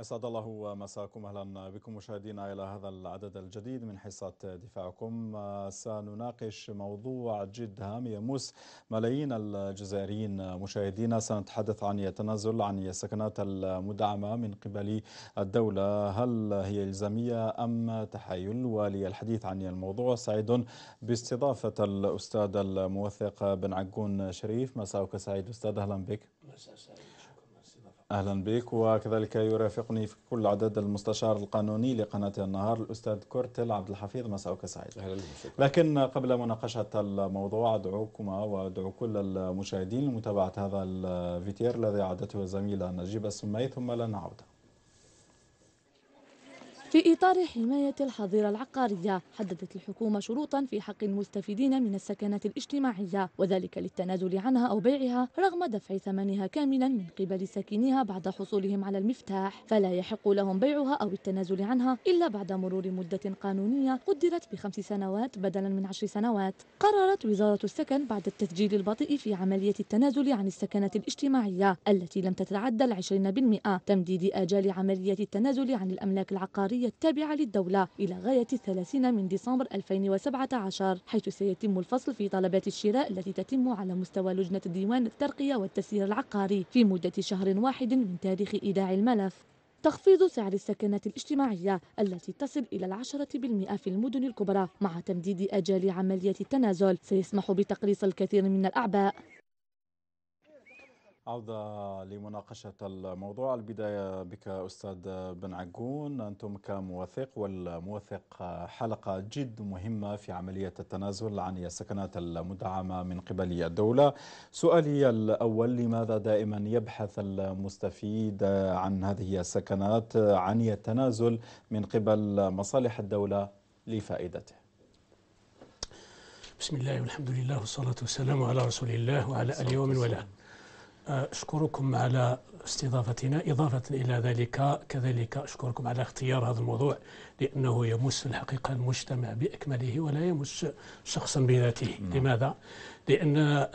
أسعد الله مساكم أهلا بكم مشاهدينا إلى هذا العدد الجديد من حصة دفاعكم سنناقش موضوع جد هام يمس ملايين الجزائريين مشاهدينا سنتحدث عن التنازل عن السكنات المدعمة من قبل الدولة هل هي إلزامية أم تحايل وللحديث عن الموضوع سعيد باستضافة الأستاذ الموثق بن عقون شريف مساءك سعيد أستاذ أهلا بك مساء سعيد أهلا بك وكذلك يرافقني في كل عدد المستشار القانوني لقناة النهار الأستاذ كورتل عبد الحفيظ مساءك سعيد أهلا بك لكن قبل مناقشة الموضوع أدعوكما وأدعو كل المشاهدين لمتابعة هذا الفيتير الذي عادته الزميله نجيب السمي ثم لنعود في إطار حماية الحظيرة العقارية حددت الحكومة شروطا في حق المستفيدين من السكنات الاجتماعية وذلك للتنازل عنها أو بيعها رغم دفع ثمنها كاملا من قبل ساكنيها بعد حصولهم على المفتاح فلا يحق لهم بيعها أو التنازل عنها إلا بعد مرور مدة قانونية قدرت بخمس سنوات بدلا من عشر سنوات قررت وزارة السكن بعد التسجيل البطيء في عملية التنازل عن السكنات الاجتماعية التي لم تتعدى العشرين بالمئة تمديد آجال عملية التنازل عن الأملاك العقارية التابعة للدولة إلى غاية 30 من ديسمبر 2017 حيث سيتم الفصل في طلبات الشراء التي تتم على مستوى لجنة ديوان الترقية والتسيير العقاري في مدة شهر واحد من تاريخ إيداع الملف تخفيض سعر السكنات الاجتماعية التي تصل إلى العشرة بالمئة في المدن الكبرى مع تمديد أجال عملية التنازل سيسمح بتقليص الكثير من الأعباء عودة لمناقشة الموضوع البداية بك أستاذ بن عجون أنتم كموثق والموثق حلقة جد مهمة في عملية التنازل عن السكنات المدعمة من قبل الدولة سؤالي الأول لماذا دائما يبحث المستفيد عن هذه السكنات عن التنازل من قبل مصالح الدولة لفائدته بسم الله والحمد لله والصلاة والسلام على رسول الله وعلى اليوم ومن أشكركم على استضافتنا إضافة إلى ذلك كذلك أشكركم على اختيار هذا الموضوع لأنه يمس الحقيقة المجتمع بأكمله ولا يمس شخصا بذاته نعم. لماذا؟ لأن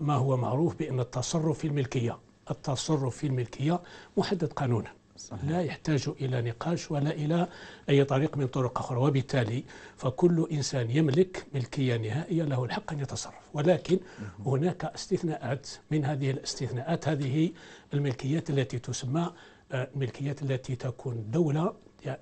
ما هو معروف بأن التصرف في الملكية التصرف في الملكية محدد قانونا صحيح. لا يحتاج إلى نقاش ولا إلى أي طريق من طرق أخرى وبالتالي فكل إنسان يملك ملكية نهائية له الحق أن يتصرف ولكن هناك استثناءات من هذه الاستثناءات هذه الملكيات التي تسمى الملكيات آه، التي تكون دولة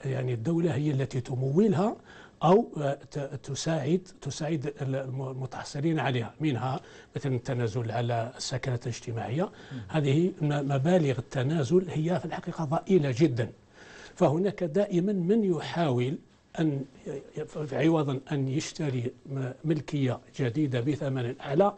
يعني الدولة هي التي تمولها أو آه، تساعد تساعد المتحصلين عليها منها مثلا التنازل على السكنة الاجتماعية هذه مبالغ التنازل هي في الحقيقة ضئيلة جدا فهناك دائما من يحاول أن عوضا أن يشتري ملكية جديدة بثمن أعلى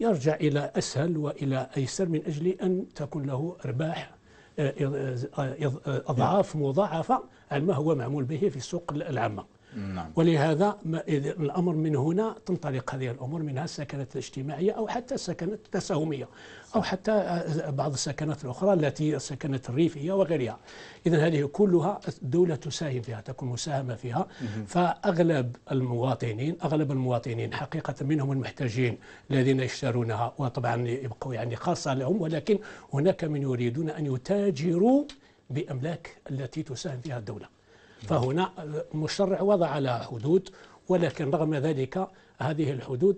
يرجع إلى أسهل وإلى أيسر من أجل أن تكون له أرباح آه، آه، أضعاف مضاعفة عن ما هو معمول به في السوق العامة نعم. ولهذا الأمر من هنا تنطلق هذه الأمور منها السكنات الاجتماعية أو حتى السكنات التساهمية أو حتى بعض السكنات الأخرى التي السكنات الريفية وغيرها إذا هذه كلها الدولة تساهم فيها تكون مساهمة فيها فأغلب المواطنين أغلب المواطنين حقيقة منهم المحتاجين الذين يشترونها وطبعا يبقوا يعني خاصة لهم ولكن هناك من يريدون أن يتاجروا بأملاك التي تساهم فيها الدولة فهنا المشرع وضع لها حدود ولكن رغم ذلك هذه الحدود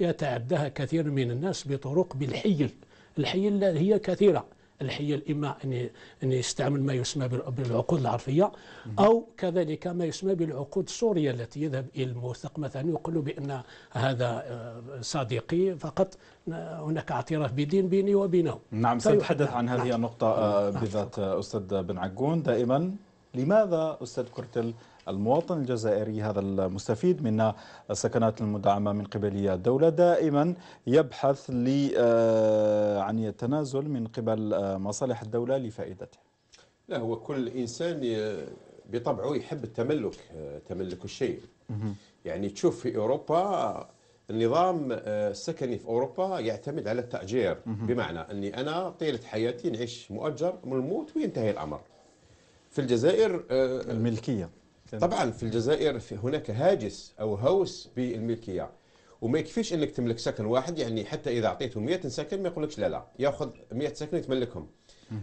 يتعداها كثير من الناس بطرق بالحيل الحيل هي كثيرة الحيل إما أن يستعمل ما يسمى بالعقود العرفية أو كذلك ما يسمى بالعقود السورية التي يذهب إلى الموثق مثلا يقول بأن هذا آه، صديقي فقط هناك اعتراف بدين بيني وبينه نعم سنتحدث عن هذه نعم. النقطة آه، بالذات آه، أستاذ بن عجون دائما لماذا أستاذ كرتل المواطن الجزائري هذا المستفيد من السكنات المدعمة من قبل الدولة دائما يبحث آه، عن التنازل من قبل آه، مصالح الدولة لفائدته لا هو كل إنسان آه، بطبعه يحب التملك تملك الشيء يعني تشوف في أوروبا النظام السكني في اوروبا يعتمد على التاجير بمعنى اني انا طيله حياتي نعيش مؤجر من الموت وينتهي الامر في الجزائر آه، الملكية طبعا في الجزائر في هناك هاجس أو هوس بالملكية وما يكفيش انك تملك سكن واحد يعني حتى اذا اعطيته 100 سكن ما يقولكش لا لا ياخذ 100 سكن يتملكهم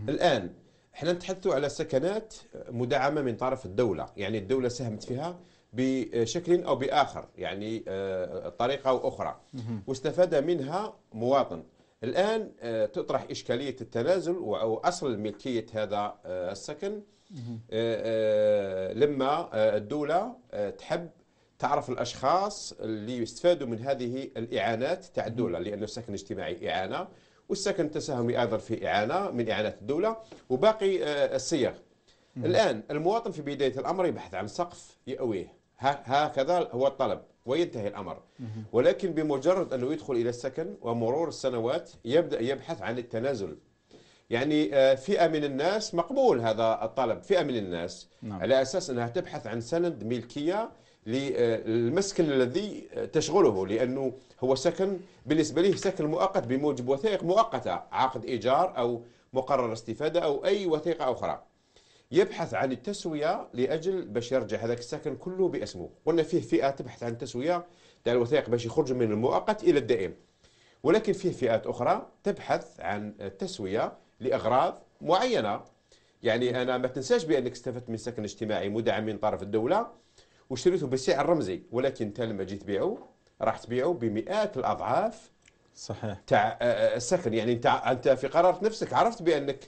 الان احنا نتحدث على سكنات مدعمه من طرف الدوله يعني الدوله ساهمت فيها بشكل او باخر يعني آه، طريقه او اخرى واستفاد منها مواطن الان آه، تطرح اشكاليه التنازل او اصل ملكيه هذا السكن آه، آه، لما آه، الدولة تحب تعرف الأشخاص اللي يستفادوا من هذه الإعانات تاع الدولة لأن السكن الاجتماعي إعانة والسكن التساهمي أيضا في إعانة من إعانات الدولة وباقي الصيغ الآن المواطن في بداية الأمر يبحث عن سقف يأويه هكذا هو الطلب وينتهي الأمر ولكن بمجرد أنه يدخل إلى السكن ومرور السنوات يبدأ يبحث عن التنازل يعني آه، فئة من الناس مقبول هذا الطلب فئة من الناس نعم. على أساس أنها تبحث عن سند ملكية آه، للمسكن الذي تشغله لأنه هو سكن بالنسبة له سكن مؤقت بموجب وثائق مؤقتة عقد إيجار أو مقرر استفادة أو أي وثيقة أخرى يبحث عن التسوية لأجل باش يرجع هذاك السكن كله باسمه قلنا فيه فئة تبحث عن التسوية تاع الوثائق باش يخرج من المؤقت إلى الدائم ولكن فيه فئات أخرى تبحث عن التسوية لاغراض معينه يعني انا ما تنساش بانك استفدت من سكن اجتماعي مدعم من طرف الدوله وشريته بسعر رمزي ولكن انت لما جيت تبيعه راح تبيعه بمئات الاضعاف صحيح تاع آه، آه، السكن يعني انت انت في قرارة نفسك عرفت بانك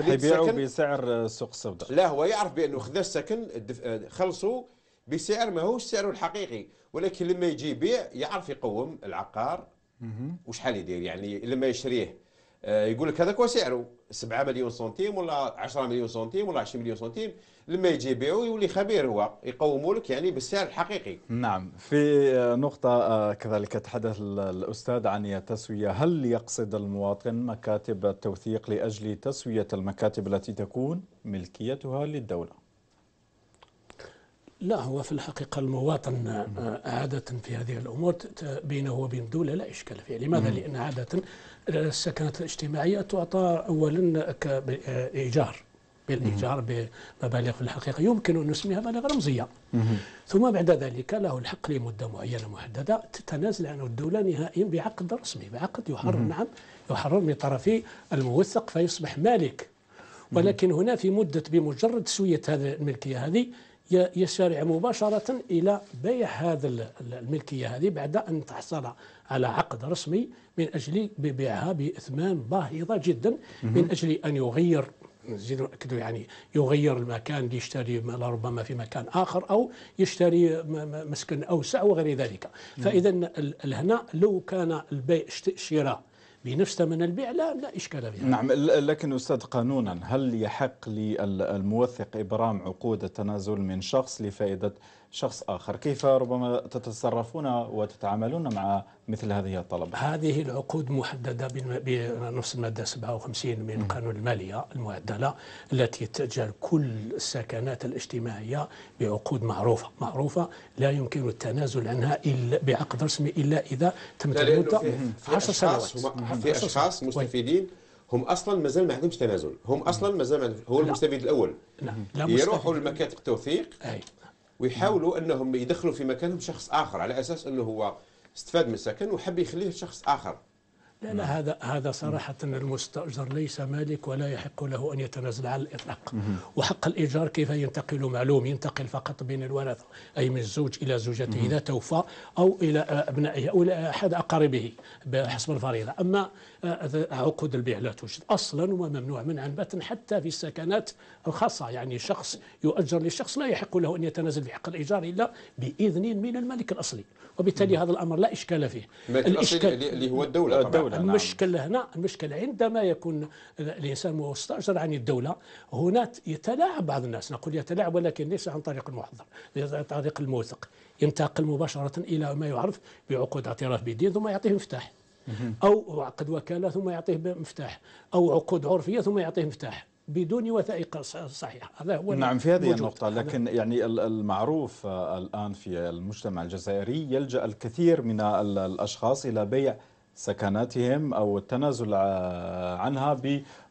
السكن سكن بسعر سوق السوداء لا هو يعرف بانه خذا السكن آه، خلصوا بسعر ما هوش سعره الحقيقي ولكن لما يجي يبيع يعرف يقوم العقار وشحال يدير يعني لما يشريه يقول لك هذاك هو سعره 7 مليون سنتيم ولا 10 مليون سنتيم ولا 20 مليون سنتيم لما يجي يبيعوا يولي خبير هو يقوموا لك يعني بالسعر الحقيقي نعم في نقطة آه، كذلك تحدث الأستاذ عن التسوية هل يقصد المواطن مكاتب التوثيق لأجل تسوية المكاتب التي تكون ملكيتها للدولة لا هو في الحقيقة المواطن آه، عادة في هذه الأمور بينه وبين الدولة لا إشكال فيها لماذا؟ لأن عادة السكنات الاجتماعية تعطى أولا كإيجار بالإيجار بمبالغ في الحقيقة يمكن أن نسميها مبالغ رمزية ثم بعد ذلك له الحق لمدة معينة محددة تتنازل عنه الدولة نهائيا بعقد رسمي بعقد يحرر نعم يحرر من طرفي الموثق فيصبح مالك ولكن هنا في مدة بمجرد سوية هذه الملكية هذه يسارع مباشرة إلى بيع هذا الملكية هذه بعد أن تحصل على عقد رسمي من أجل ببيعها بإثمان باهظة جدا من أجل أن يغير نزيد نؤكد يعني يغير المكان ليشتري لربما في مكان اخر او يشتري مسكن اوسع وغير ذلك فاذا هنا لو كان البيع شراء بنفس ثمن البيع لا لا اشكال فيها نعم لكن استاذ قانونا هل يحق للموثق ابرام عقود التنازل من شخص لفائده شخص آخر كيف ربما تتصرفون وتتعاملون مع مثل هذه الطلبة؟ هذه العقود محددة بنص المادة 57 من قانون المالية المعدلة التي تجعل كل السكنات الاجتماعية بعقود معروفة معروفة لا يمكن التنازل عنها إلا بعقد رسمي إلا إذا تمت المدة 10 سنوات في أشخاص طيب. مستفيدين هم اصلا مازال ما عندهمش تنازل هم اصلا مازال هو المستفيد الاول لا. لا يروحوا لمكاتب التوثيق أي. ويحاولوا نعم. انهم يدخلوا في مكانهم شخص اخر على اساس انه هو استفاد من السكن وحب يخليه شخص اخر لا لا نعم. هذا هذا صراحة المستأجر ليس مالك ولا يحق له أن يتنازل على الإطلاق وحق الإيجار كيف ينتقل معلوم ينتقل فقط بين الورثة أي من الزوج إلى زوجته إذا توفى أو إلى أبنائه أو إلى أحد أقاربه بحسب الفريضة أما آه، عقود البيع لا توجد أصلا وممنوع منعا باتا حتى في السكنات الخاصة يعني شخص يؤجر لشخص لا يحق له أن يتنازل في حق الإيجار إلا بإذن من الملك الأصلي وبالتالي هذا الأمر لا إشكال فيه الملك الأصلي اللي هو الدولة, الدولة. نعم. المشكل هنا المشكل عندما يكون الإنسان مستأجر عن الدولة هنا يتلاعب بعض الناس نقول يتلاعب ولكن ليس عن طريق المحضر عن طريق الموثق ينتقل مباشرة إلى ما يعرف بعقود اعتراف بالدين ثم يعطيه مفتاح أو عقد وكالة ثم يعطيه مفتاح أو عقود عرفية ثم يعطيه مفتاح بدون وثائق صحيحه هذا هو نعم في هذه موجود. النقطه لكن يعني المعروف آه، الان في المجتمع الجزائري يلجا الكثير من الاشخاص الى بيع سكناتهم أو التنازل عنها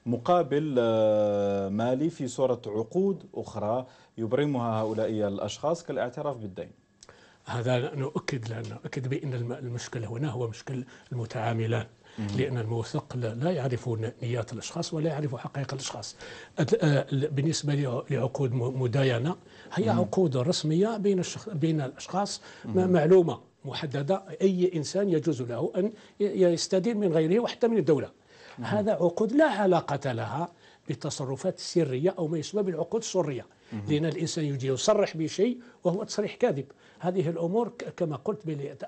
بمقابل آه، مالي في صورة عقود أخرى يبرمها هؤلاء الأشخاص كالاعتراف بالدين هذا نؤكد لأنه أكد بأن المشكلة هنا هو مشكل المتعاملان لأن الموثق لا يعرف نيات الأشخاص ولا يعرف حقائق الأشخاص آه، بالنسبة لعقود مداينة هي عقود رسمية بين بين الأشخاص معلومة محدده اي انسان يجوز له ان يستدين من غيره وحتى من الدوله مم. نعم. هذا عقود لا علاقه لها بالتصرفات السريه او ما يسمى بالعقود السريه مم. لان الانسان يجي يصرح بشيء وهو تصريح كاذب هذه الامور كما قلت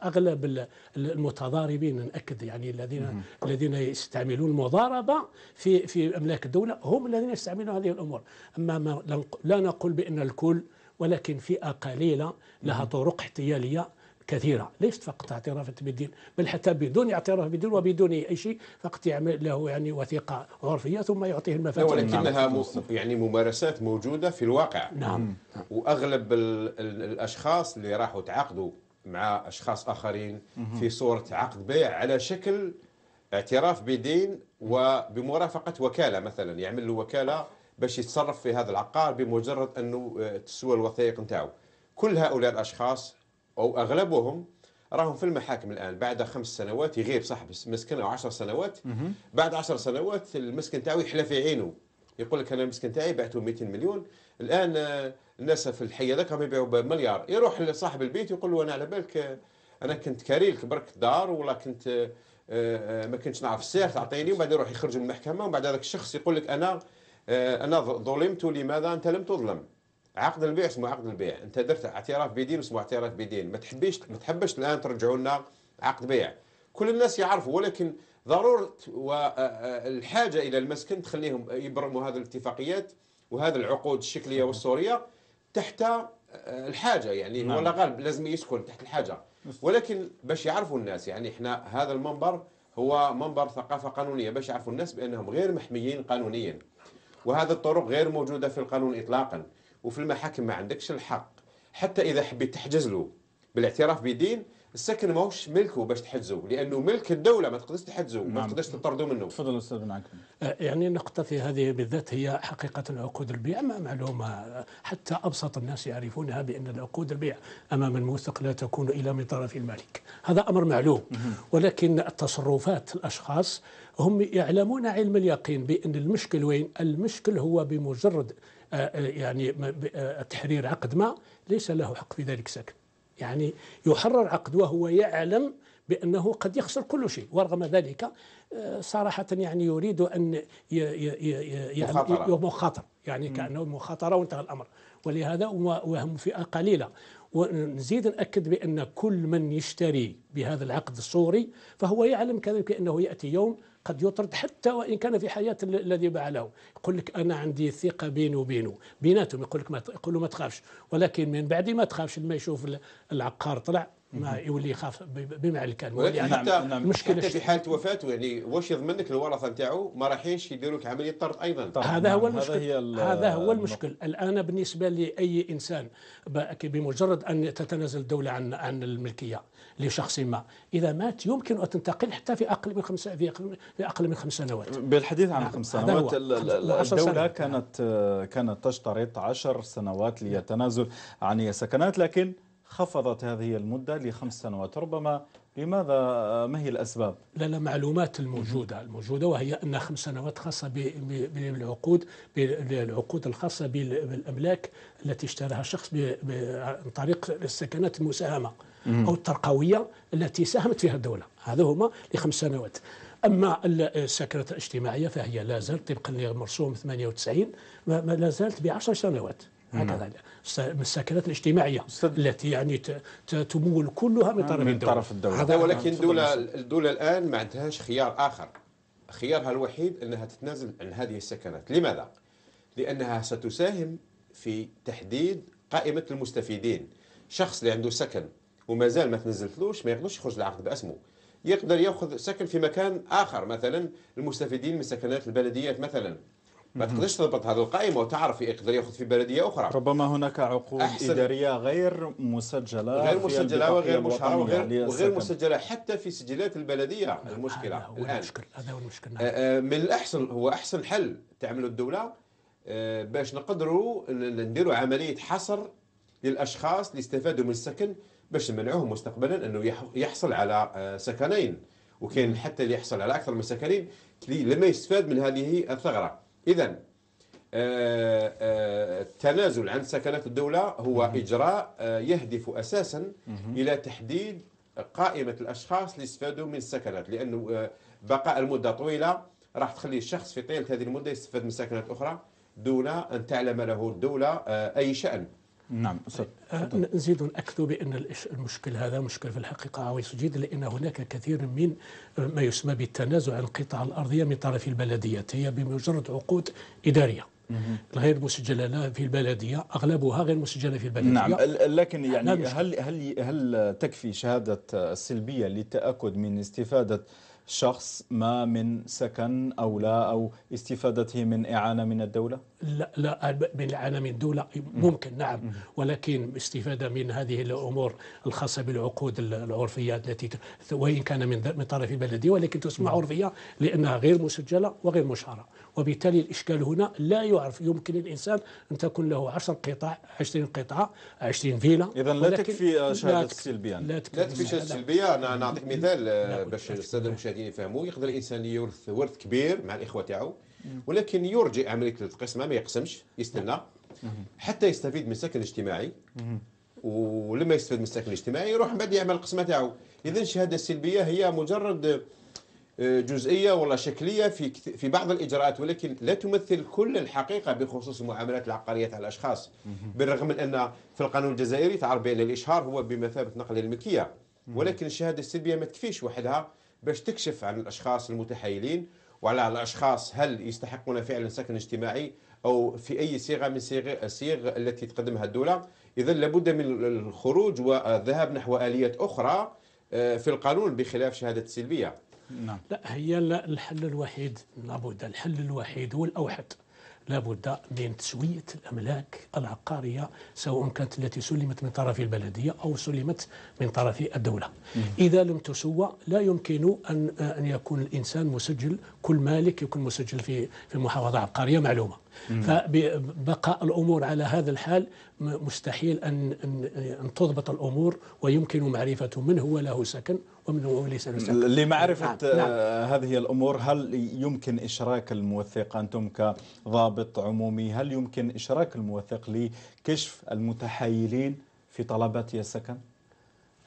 اغلب المتضاربين ناكد يعني الذين مم. الذين يستعملون المضاربه في في املاك الدوله هم الذين يستعملون هذه الامور اما ما لا نقول بان الكل ولكن فئه قليله لها طرق احتياليه كثيرة ليست فقط اعتراف بالدين بل حتى بدون اعتراف بالدين وبدون أي شيء فقط يعمل له يعني وثيقة عرفية ثم يعطيه المفاتيح نعم. ولكنها نعم. يعني ممارسات موجودة في الواقع نعم وأغلب الأشخاص اللي راحوا تعاقدوا مع أشخاص آخرين في صورة عقد بيع على شكل اعتراف بدين وبمرافقة وكالة مثلا يعمل له وكالة باش يتصرف في هذا العقار بمجرد أنه آه، تسوى الوثائق نتاعو كل هؤلاء الأشخاص او اغلبهم راهم في المحاكم الان بعد خمس سنوات يغيب صاحب مسكن او 10 سنوات بعد 10 سنوات المسكن تاعو يحلى في عينه يقول لك انا المسكن تاعي بعته 200 مليون الان آه، الناس في الحي هذاك راهم يبيعوا بمليار يروح لصاحب البيت يقول له انا على بالك آه، انا كنت كاري لك برك دار ولا كنت آه، ما كنتش نعرف السعر تعطيني وبعد يروح يخرج من المحكمه وبعد هذاك الشخص يقول لك انا انا ظلمت لماذا انت لم تظلم عقد البيع اسمه عقد البيع انت درت اعتراف بدين اسمه اعتراف بدين ما تحبيش ما تحبش الان ترجعوا لنا عقد بيع كل الناس يعرفوا ولكن ضروره والحاجه الى المسكن تخليهم يبرموا هذه الاتفاقيات وهذه العقود الشكليه والصوريه تحت الحاجه يعني نعم. ولا غالب لازم يسكن تحت الحاجه ولكن باش يعرفوا الناس يعني احنا هذا المنبر هو منبر ثقافه قانونيه باش يعرفوا الناس بانهم غير محميين قانونيا وهذه الطرق غير موجوده في القانون اطلاقا وفي المحاكم ما عندكش الحق حتى إذا حبيت تحجز له بالاعتراف بدين السكن ماهوش ملكه باش تحجزه لانه ملك الدوله ما تقدرش تحجزه ما نعم. تقدرش تطردوا منه تفضل استاذ بن أه، يعني النقطه في هذه بالذات هي حقيقه العقود البيع ما معلومه حتى ابسط الناس يعرفونها بان العقود البيع امام الموثق لا تكون الا من طرف المالك هذا امر معلوم ولكن التصرفات الاشخاص هم يعلمون علم اليقين بان المشكل وين المشكل هو بمجرد آه، آه، يعني آه، تحرير عقد ما ليس له حق في ذلك ساكن يعني يحرر عقد وهو يعلم بأنه قد يخسر كل شيء ورغم ذلك صراحة يعني يريد أن يخاطر يعني, يعني كأنه مخاطرة وانتهى الأمر ولهذا وهم فئة قليلة ونزيد نأكد بأن كل من يشتري بهذا العقد الصوري فهو يعلم كذلك أنه يأتي يوم قد يطرد حتى وان كان في حياه الذي باع له يقول لك انا عندي ثقه بيني وبينه بيناتهم يقول لك ما يقول له ما تخافش ولكن من بعد ما تخافش لما يشوف العقار طلع ما يولي يخاف بما الكلمه ولكن حتى المشكله حتى في حاله وفاته يعني واش يضمن لك الورثه نتاعو ما راحينش يديروا لك عمليه طرد ايضا طبعا. هذا نعم. هو المشكل هذا هو نعم، المشكل الان بالنسبه لاي انسان بمجرد ان تتنازل الدوله عن عن الملكيه لشخص ما اذا مات يمكن ان تنتقل حتى في اقل من خمس في اقل من خمس سنوات بالحديث عن نعم، خمس سنوات الدوله كانت كانت تشترط عشر سنوات ليتنازل عن السكنات لكن خفضت هذه المدة لخمس سنوات ربما لماذا آه، ما هي الأسباب؟ لا لا معلومات الموجودة الموجودة وهي أن خمس سنوات خاصة بالعقود بالعقود الخاصة بالأملاك التي اشتراها الشخص عن طريق السكنات المساهمة أو الترقوية التي ساهمت فيها الدولة هذا هما لخمس سنوات اما السكنات الاجتماعيه فهي لا زالت طبقا لمرسوم 98 ما لا زالت ب 10 سنوات هكذا الساكنات الاجتماعيه التي يعني تمول كلها من طرف من طرف الدولة. هذا ولكن الدوله الدوله الان ما عندهاش خيار اخر خيارها الوحيد انها تتنازل عن هذه السكنات لماذا لانها ستساهم في تحديد قائمه المستفيدين شخص اللي عنده سكن ومازال ما تنزلتلوش ما يقدرش يخرج العقد باسمه يقدر ياخذ سكن في مكان اخر مثلا المستفيدين من سكنات البلديات مثلا ما تقدرش تضبط هذه القائمه وتعرف إيه يقدر ياخذ في بلديه اخرى ربما هناك عقود اداريه غير مسجله غير مسجله وغير مشهره وغير, وغير مسجله حتى في سجلات البلديه المشكله هذا هو المشكل هذا هو المشكل آه، آه، من الاحسن هو احسن حل تعمله الدوله آه، باش نقدروا نديروا عمليه حصر للاشخاص اللي استفادوا من السكن باش نمنعوهم مستقبلا انه يحصل على سكنين وكان حتى اللي يحصل على اكثر من سكنين لما يستفاد من هذه الثغره إذا آه، آه، التنازل عن سكنات الدولة هو إجراء آه، يهدف أساسا إلى تحديد قائمة الأشخاص اللي استفادوا من السكنات لأنه بقاء المدة طويلة راح تخلي الشخص في طيلة هذه المدة يستفاد من سكنات أخرى دون أن تعلم له الدولة أي شأن نعم استاذ أه، نزيد أكد بأن المشكل هذا مشكل في الحقيقة عويص جدا لأن هناك كثير من ما يسمى بالتنازع عن القطع الأرضية من طرف البلديات هي بمجرد عقود إدارية غير مسجلة في البلدية أغلبها غير مسجلة في البلدية نعم لكن يعني هل, هل, هل تكفي شهادة السلبية للتأكد من استفادة شخص ما من سكن أو لا أو استفادته من إعانة من الدولة؟ لا لا من إعانة من الدولة ممكن نعم ولكن استفادة من هذه الأمور الخاصة بالعقود العرفية التي وإن كان من طرف بلدي ولكن تسمى عرفية لأنها غير مسجلة وغير مشهرة وبالتالي الإشكال هنا لا يعرف يمكن الإنسان أن تكون له 10 قطع 20 قطعة 20 فيلا إذا لا تكفي شهادة السلبية لا تكفي شهادة السلبية أنا نعطيك مثال آه، باش السادة المشاهدين يفهموا يقدر الإنسان يورث ورث كبير مع الإخوة تاعو ولكن يرجي عملية القسمة ما يقسمش يستنى حتى يستفيد من السكن الاجتماعي ولما يستفيد من السكن الاجتماعي يروح من بعد يعمل القسمة تاعو إذا الشهادة السلبية هي مجرد جزئيه ولا شكليه في في بعض الاجراءات ولكن لا تمثل كل الحقيقه بخصوص المعاملات العقاريه على الاشخاص بالرغم من ان في القانون الجزائري تعرف بان الاشهار هو بمثابه نقل الملكيه ولكن الشهاده السلبيه ما تكفيش وحدها باش تكشف عن الاشخاص المتحايلين وعلى الاشخاص هل يستحقون فعلا سكن اجتماعي او في اي صيغه من صيغ الصيغ التي تقدمها الدوله اذا لابد من الخروج والذهاب نحو اليات اخرى آه، في القانون بخلاف شهاده السلبيه نعم. لا هي الحل الوحيد لابد الحل الوحيد والأوحد لابد من تسوية الأملاك العقارية سواء كانت التي سلمت من طرف البلدية أو سلمت من طرف الدولة مم. إذا لم تسوى لا يمكن أن أن يكون الإنسان مسجل كل مالك يكون مسجل في في محافظة عقارية معلومة فبقاء الأمور على هذا الحال مستحيل أن, أن, تضبط الأمور ويمكن معرفة من هو له سكن ومن هو ليس له سكن لمعرفة نعم. نعم. آه، هذه الأمور هل يمكن إشراك الموثق أنتم كضابط عمومي هل يمكن إشراك الموثق لكشف المتحايلين في طلبات السكن؟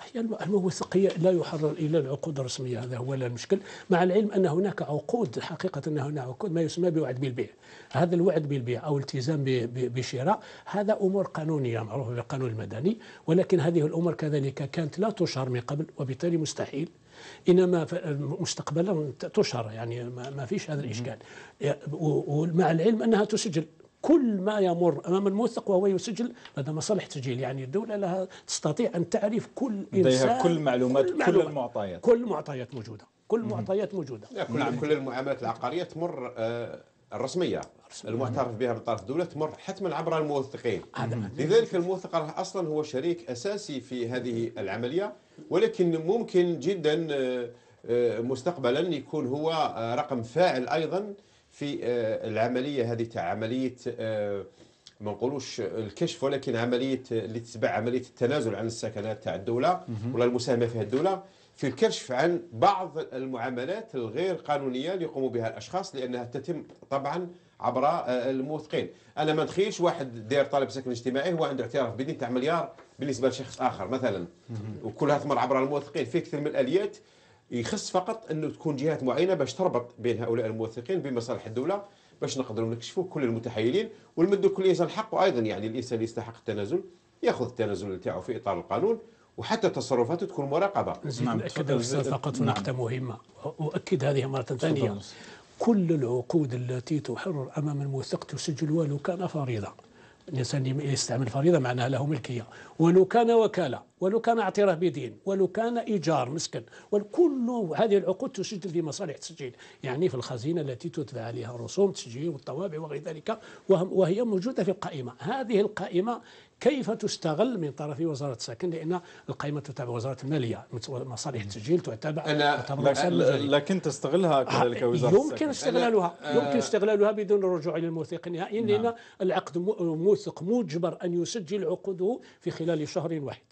هي الوثقية لا يحرر إلا العقود الرسمية هذا هو المشكل مع العلم أن هناك عقود حقيقة أن هناك عقود ما يسمى بوعد بالبيع هذا الوعد بالبيع أو التزام بشراء هذا أمور قانونية يعني معروفة بالقانون المدني ولكن هذه الأمور كذلك كانت لا تشهر من قبل وبالتالي مستحيل انما مستقبلا تشهر يعني ما فيش هذا الاشكال ومع العلم انها تسجل كل ما يمر امام الموثق وهو يسجل هذا مصالح تسجيل يعني الدوله لها تستطيع ان تعرف كل انسان كل معلومات كل, كل المعطيات كل المعطيات موجوده كل المعطيات موجوده كل نعم كل المعاملات العقاريه تمر آه، الرسميه المعترف بها من طرف الدوله تمر حتما عبر الموثقين لذلك الموثق اصلا هو شريك اساسي في هذه العمليه ولكن ممكن جدا آه، آه، مستقبلا يكون هو رقم فاعل ايضا في آه، العمليه هذه تاع عمليه آه، ما نقولوش الكشف ولكن عمليه آه، اللي تتبع عمليه التنازل عن السكنات تاع الدوله ولا المساهمه فيها الدوله في الكشف عن بعض المعاملات الغير قانونيه اللي يقوموا بها الاشخاص لانها تتم طبعا عبر الموثقين انا ما نخيش واحد داير طالب سكن اجتماعي هو عنده اعتراف بدين تاع مليار بالنسبه لشخص اخر مثلا وكلها تمر عبر الموثقين في كثير من الاليات يخص فقط انه تكون جهات معينه باش تربط بين هؤلاء الموثقين بمصالح الدوله باش نقدروا نكشفوا كل المتحيلين ونمدوا كل انسان حقه ايضا يعني الانسان اللي يستحق التنازل ياخذ التنازل نتاعو في اطار القانون وحتى تصرفاته تكون مراقبه. نعم, نعم، تفضل فقط نقطه نعم. مهمه اؤكد هذه مره ثانيه كل العقود التي تحرر امام الموثق تسجل ولو كان فريضه الانسان يستعمل فريضه معناها له ملكيه ولو كان وكاله ولو كان اعتراف بدين ولو كان ايجار مسكن وكل هذه العقود تسجل في مصالح التسجيل يعني في الخزينه التي تدفع عليها الرسوم التسجيل والطوابع وغير ذلك وهي موجوده في القائمه هذه القائمه كيف تستغل من طرف وزاره السكن لان القائمه تتابع وزاره الماليه مصالح التسجيل تتابع لكن, لكن تستغلها آه، كذلك وزاره يمكن السكن استغلالها آه. يمكن استغلالها بدون الرجوع الى الموثق نهائيا نعم. لان العقد موثق مجبر ان يسجل عقوده في خلال شهر واحد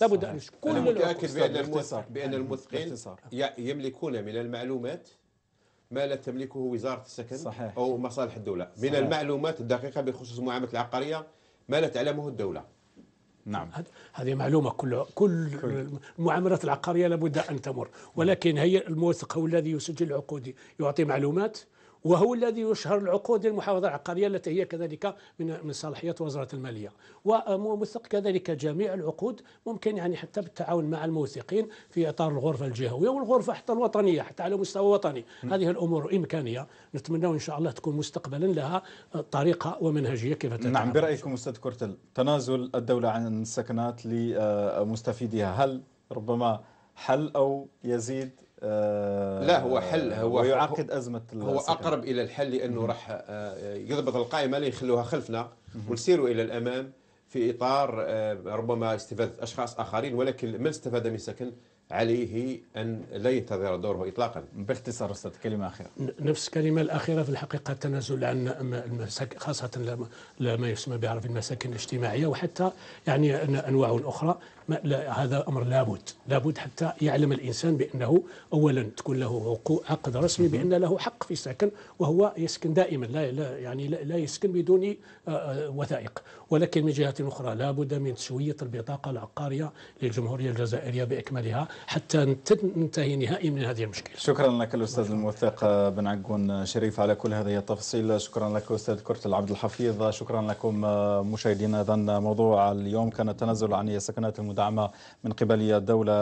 لابد ان كل أنا متاكد بان الموثق بان الموثقين يملكون من المعلومات ما لا تملكه وزاره السكن صحيح. او مصالح الدوله صحيح. من المعلومات الدقيقه بخصوص المعاملات العقاريه ما لا تعلمه الدولة نعم هذه معلومه كل كل المعاملات العقاريه لابد ان تمر ولكن هي الموثق هو الذي يسجل العقود يعطي معلومات وهو الذي يشهر العقود للمحافظه العقارية التي هي كذلك من من صلاحية وزارة المالية وموثق كذلك جميع العقود ممكن يعني حتى بالتعاون مع الموثقين في إطار الغرفة الجهوية والغرفة حتى الوطنية حتى على مستوى وطني هذه الأمور إمكانية نتمنى إن شاء الله تكون مستقبلا لها طريقة ومنهجية كيف تتعامل نعم برأيكم أستاذ كورتل تنازل الدولة عن السكنات لمستفيديها هل ربما حل أو يزيد آه، لا هو حل هو يعقد ازمه هو اقرب الى الحل لانه راح آه، يضبط القائمه اللي يخلوها خلفنا ونسيروا الى الامام في اطار آه، ربما استفاده اشخاص اخرين ولكن من استفاد من سكن عليه أن لا ينتظر دوره إطلاقا باختصار أستاذ كلمة أخيرة نفس الكلمة الأخيرة في الحقيقة التنازل عن المساكن خاصة ما يسمى بعرف المساكن الاجتماعية وحتى يعني أنواع أخرى لا هذا أمر لابد لابد حتى يعلم الإنسان بأنه أولا تكون له عقد رسمي بأن له حق في السكن وهو يسكن دائما لا يعني لا يسكن بدون آه، آه، وثائق ولكن من جهة أخرى لابد من تسوية البطاقة العقارية للجمهورية الجزائرية بإكملها حتى ننتهي نهائي من هذه المشكله. شكرا لك الاستاذ الموثق بن عقون شريف على كل هذه التفاصيل، شكرا لك استاذ كرة العبد الحفيظ، شكرا لكم مشاهدينا اذا موضوع اليوم كان التنازل عن السكنات المدعمه من قبل الدوله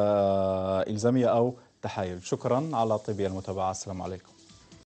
الزاميه او تحايل، شكرا على طيب المتابعه، السلام عليكم.